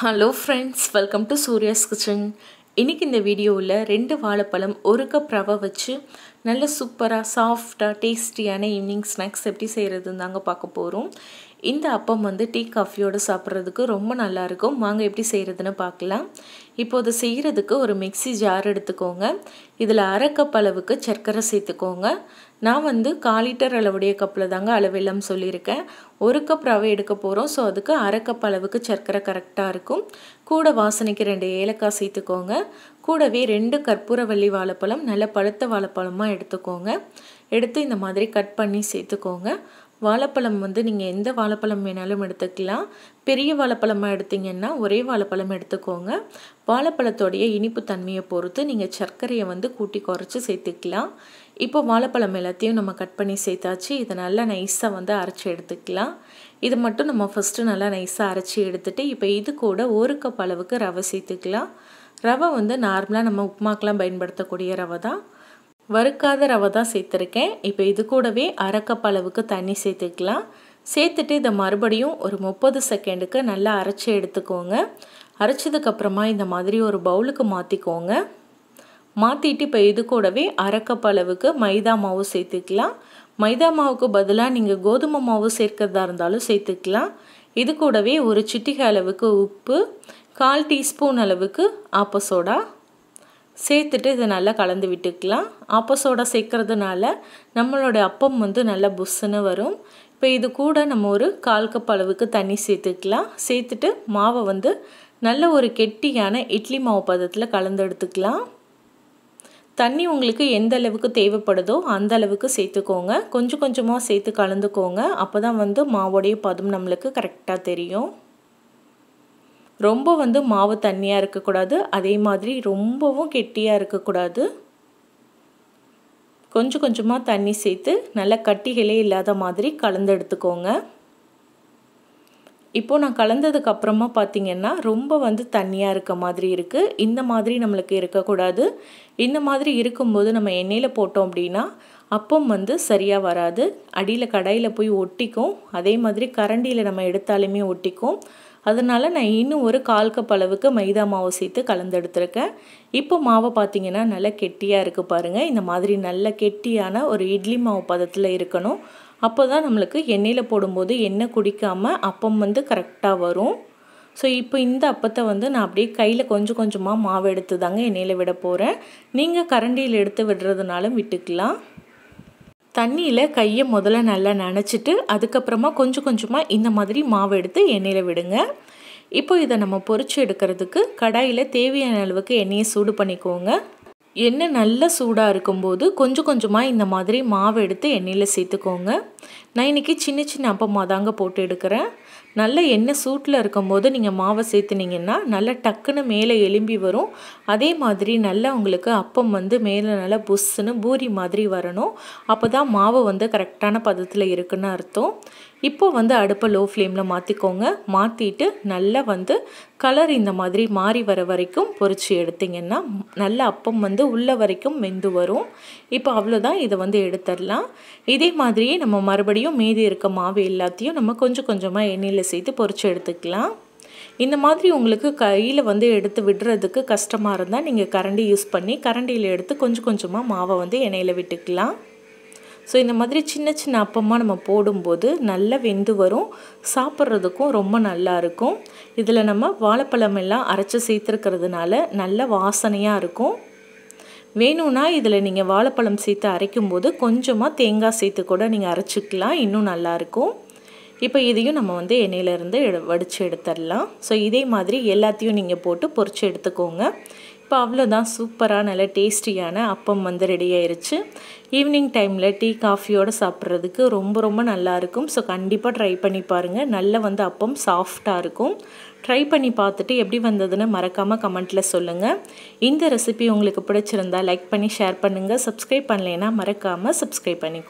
hello friends welcome to Surya's kitchen இன்றைக்கி இந்த வீடியோவில் ரெண்டு வாழைப்பழம் ஒரு கப் ரவை வச்சு நல்ல சூப்பராக சாஃப்டாக டேஸ்டியான ஈவினிங் ஸ்நாக்ஸ் எப்படி செய்கிறதுன்னு தாங்க பார்க்க போகிறோம் இந்த அப்பம் வந்து டீ காஃபியோடு சாப்பிட்றதுக்கு ரொம்ப நல்லாயிருக்கும் வாங்க எப்படி செய்கிறதுன்னு பார்க்கலாம் இப்போ அதை செய்கிறதுக்கு ஒரு மிக்சி ஜார் எடுத்துக்கோங்க இதில் அரை கப் அளவுக்கு சர்க்கரை சேர்த்துக்கோங்க நான் வந்து கால் லிட்டர் அளவுடைய கப்பில் தாங்க அளவெல்லாம் சொல்லியிருக்கேன் ஒரு கப் ரவை எடுக்க போகிறோம் ஸோ அதுக்கு அரை கப் அளவுக்கு சர்க்கரை கரெக்டாக இருக்கும் கூட வாசனைக்கு ரெண்டு ஏலக்காய் சேர்த்துக்கோங்க கூடவே ரெண்டு கற்பூரவள்ளி வாழைப்பழம் நல்ல பழுத்த வாழைப்பழமாக எடுத்துக்கோங்க எடுத்து இந்த மாதிரி கட் பண்ணி சேர்த்துக்கோங்க வாழைப்பழம் வந்து நீங்கள் எந்த வாழைப்பழம் வேணாலும் எடுத்துக்கலாம் பெரிய வாழைப்பழமாக எடுத்திங்கன்னா ஒரே வாழைப்பழம் எடுத்துக்கோங்க வாழைப்பழத்தோடைய இனிப்பு தன்மையை பொறுத்து நீங்கள் சர்க்கரையை வந்து கூட்டி குறைச்சி சேர்த்துக்கலாம் இப்போ வாழைப்பழம் எல்லாத்தையும் நம்ம கட் பண்ணி சேர்த்தாச்சு இதை நல்லா நைஸாக வந்து அரைச்சி எடுத்துக்கலாம் இது மட்டும் நம்ம ஃபஸ்ட்டு நல்லா நைஸாக அரைச்சி எடுத்துகிட்டு இப்போ இது கூட ஒரு கப் அளவுக்கு ரவை சேர்த்துக்கலாம் ரவை வந்து நார்மலாக நம்ம உப்புமாக்கெலாம் பயன்படுத்தக்கூடிய ரவை தான் வறுக்காத ரவை தான் சேர்த்துருக்கேன் இப்போ இது கூடவே அரைக்கப் அளவுக்கு தண்ணி சேர்த்துக்கலாம் சேர்த்துட்டு இதை மறுபடியும் ஒரு முப்பது செகண்டுக்கு நல்லா அரைச்சி எடுத்துக்கோங்க அரைச்சதுக்கப்புறமா இந்த மாதிரி ஒரு பவுலுக்கு மாற்றிக்கோங்க மாற்றிட்டு இப்போ இது கூடவே அரைக்கப் அளவுக்கு மைதா மாவு சேர்த்துக்கலாம் மைதா மாவுக்கு பதிலாக நீங்கள் கோதுமை மாவு சேர்க்கிறதா இருந்தாலும் சேர்த்துக்கலாம் இது கூடவே ஒரு சிட்டிகை அளவுக்கு உப்பு கால் டீஸ்பூன் அளவுக்கு ஆப்ப சோடா சேர்த்துட்டு இதை நல்லா கலந்து விட்டுக்கலாம் அப்போ சோடா சேர்க்கறதுனால நம்மளோட அப்பம் வந்து நல்லா புஷ்ஷுன்னு வரும் இப்போ இது கூட நம்ம ஒரு கால் கப் அளவுக்கு தண்ணி சேர்த்துக்கலாம் சேர்த்துட்டு மாவை வந்து நல்ல ஒரு கெட்டியான இட்லி மாவு பதத்தில் கலந்து எடுத்துக்கலாம் தண்ணி உங்களுக்கு எந்த அளவுக்கு தேவைப்படுதோ அந்த அளவுக்கு சேர்த்துக்கோங்க கொஞ்சம் கொஞ்சமாக சேர்த்து கலந்துக்கோங்க அப்போ தான் வந்து மாவோடைய பதம் நம்மளுக்கு கரெக்டாக தெரியும் ரொம்ப வந்து மாவு தண்ணியாக இருக்கக்கூடாது அதே மாதிரி ரொம்பவும் கெட்டியாக இருக்கக்கூடாது கொஞ்சம் கொஞ்சமாக தண்ணி சேர்த்து நல்ல கட்டிகளே இல்லாத மாதிரி கலந்து எடுத்துக்கோங்க இப்போது நான் கலந்ததுக்கு அப்புறமா பார்த்திங்கன்னா ரொம்ப வந்து தண்ணியாக இருக்க மாதிரி இருக்குது இந்த மாதிரி நம்மளுக்கு இருக்கக்கூடாது இந்த மாதிரி இருக்கும்போது நம்ம எண்ணெயில் போட்டோம் அப்படின்னா அப்பம் வந்து சரியாக வராது அடியில் கடையில் போய் ஒட்டிக்கும் அதே மாதிரி கரண்டியில் நம்ம எடுத்தாலுமே ஒட்டிக்கும் அதனால் நான் இன்னும் ஒரு கால் கப் அளவுக்கு மைதா மாவு சேர்த்து கலந்தெடுத்துருக்கேன் இப்போ மாவை பார்த்தீங்கன்னா நல்லா கெட்டியாக இருக்குது பாருங்கள் இந்த மாதிரி நல்ல கெட்டியான ஒரு இட்லி மாவு பதத்தில் இருக்கணும் அப்போ தான் நம்மளுக்கு எண்ணெயில் போடும்போது எண்ணெய் குடிக்காமல் அப்பம் வந்து கரெக்டாக வரும் ஸோ இப்போ இந்த அப்பத்தை வந்து நான் அப்படியே கையில் கொஞ்சம் கொஞ்சமாக மாவு எடுத்து தாங்க எண்ணெயில் விட போகிறேன் நீங்கள் கரண்டியில் எடுத்து விடுறதுனாலும் விட்டுக்கலாம் தண்ணியில் கையை முதல்ல நல்லா நனைச்சிட்டு அதுக்கப்புறமா கொஞ்சம் கொஞ்சமாக இந்த மாதிரி மாவு எடுத்து எண்ணெயில் விடுங்க இப்போ இதை நம்ம பொறிச்சு எடுக்கிறதுக்கு கடாயில் தேவையான அளவுக்கு எண்ணெயை சூடு பண்ணிக்கோங்க எண்ணெய் நல்ல சூடாக இருக்கும்போது கொஞ்சம் கொஞ்சமாக இந்த மாதிரி மாவு எடுத்து எண்ணெயில் சேர்த்துக்கோங்க நான் இன்றைக்கி சின்ன சின்ன அப்பமாக தாங்க போட்டு எடுக்கிறேன் நல்ல எண்ணெய் சூட்டில் இருக்கும்போது நீங்கள் மாவை சேர்த்துனீங்கன்னா நல்லா டக்குன்னு மேலே எலும்பி வரும் அதே மாதிரி நல்லா உங்களுக்கு அப்பம் வந்து மேலே நல்லா புஸ்ஸுன்னு பூரி மாதிரி வரணும் அப்போ தான் மாவு வந்து கரெக்டான பதத்தில் இருக்குன்னு அர்த்தம் இப்போ வந்து அடுப்பை லோ ஃப்ளேமில் மாற்றிக்கோங்க மாற்றிட்டு நல்லா வந்து கலர் இந்த மாதிரி மாறி வர வரைக்கும் பொறிச்சு எடுத்திங்கன்னா நல்ல அப்பம் வந்து உள்ள வரைக்கும் மெந்து வரும் இப்போ அவ்வளோதான் இதை வந்து எடுத்துடலாம் இதே மாதிரியே நம்ம மறுபடியும் எல்லாத்தையும் மீதி இருக்க மாவு எல்லாத்தையும் நம்ம கொஞ்சம் கொஞ்சமாக எண்ணெயில் சேர்த்து பொறிச்சு எடுத்துக்கலாம் இந்த மாதிரி உங்களுக்கு கையில் வந்து எடுத்து விடுறதுக்கு கஷ்டமாக இருந்தால் நீங்கள் கரண்டி யூஸ் பண்ணி கரண்டியில் எடுத்து கொஞ்சம் கொஞ்சமாக மாவை வந்து எண்ணெயில் விட்டுக்கலாம் ஸோ இந்த மாதிரி சின்ன சின்ன அப்பமாக நம்ம போடும்போது நல்லா வெந்து வரும் சாப்பிட்றதுக்கும் ரொம்ப நல்லா இருக்கும் இதில் நம்ம வாழைப்பழம் எல்லாம் அரைச்சி சேர்த்துருக்கிறதுனால நல்ல வாசனையாக இருக்கும் வேணும்னா இதில் நீங்கள் வாழைப்பழம் சேர்த்து அரைக்கும் போது கொஞ்சமாக தேங்காய் சேர்த்து கூட நீங்கள் அரைச்சிக்கலாம் இன்னும் நல்லாயிருக்கும் இப்போ இதையும் நம்ம வந்து எண்ணெயிலேருந்து வடித்து எடுத்துடலாம் ஸோ இதே மாதிரி எல்லாத்தையும் நீங்கள் போட்டு பொறிச்சு எடுத்துக்கோங்க இப்போ அவ்வளோதான் சூப்பராக நல்ல டேஸ்டியான அப்பம் வந்து ரெடி ஆயிடுச்சு ஈவினிங் டைமில் டீ காஃபியோடு சாப்பிட்றதுக்கு ரொம்ப ரொம்ப நல்லாயிருக்கும் ஸோ கண்டிப்பாக ட்ரை பண்ணி பாருங்கள் நல்லா வந்து அப்பம் சாஃப்டாக இருக்கும் ட்ரை பண்ணி பார்த்துட்டு எப்படி வந்ததுன்னு மறக்காமல் கமெண்ட்டில் சொல்லுங்கள் இந்த ரெசிபி உங்களுக்கு பிடிச்சிருந்தா லைக் பண்ணி ஷேர் பண்ணுங்கள் சப்ஸ்கிரைப் பண்ணலைன்னா மறக்காமல் சப்ஸ்கிரைப் பண்ணிக்கோ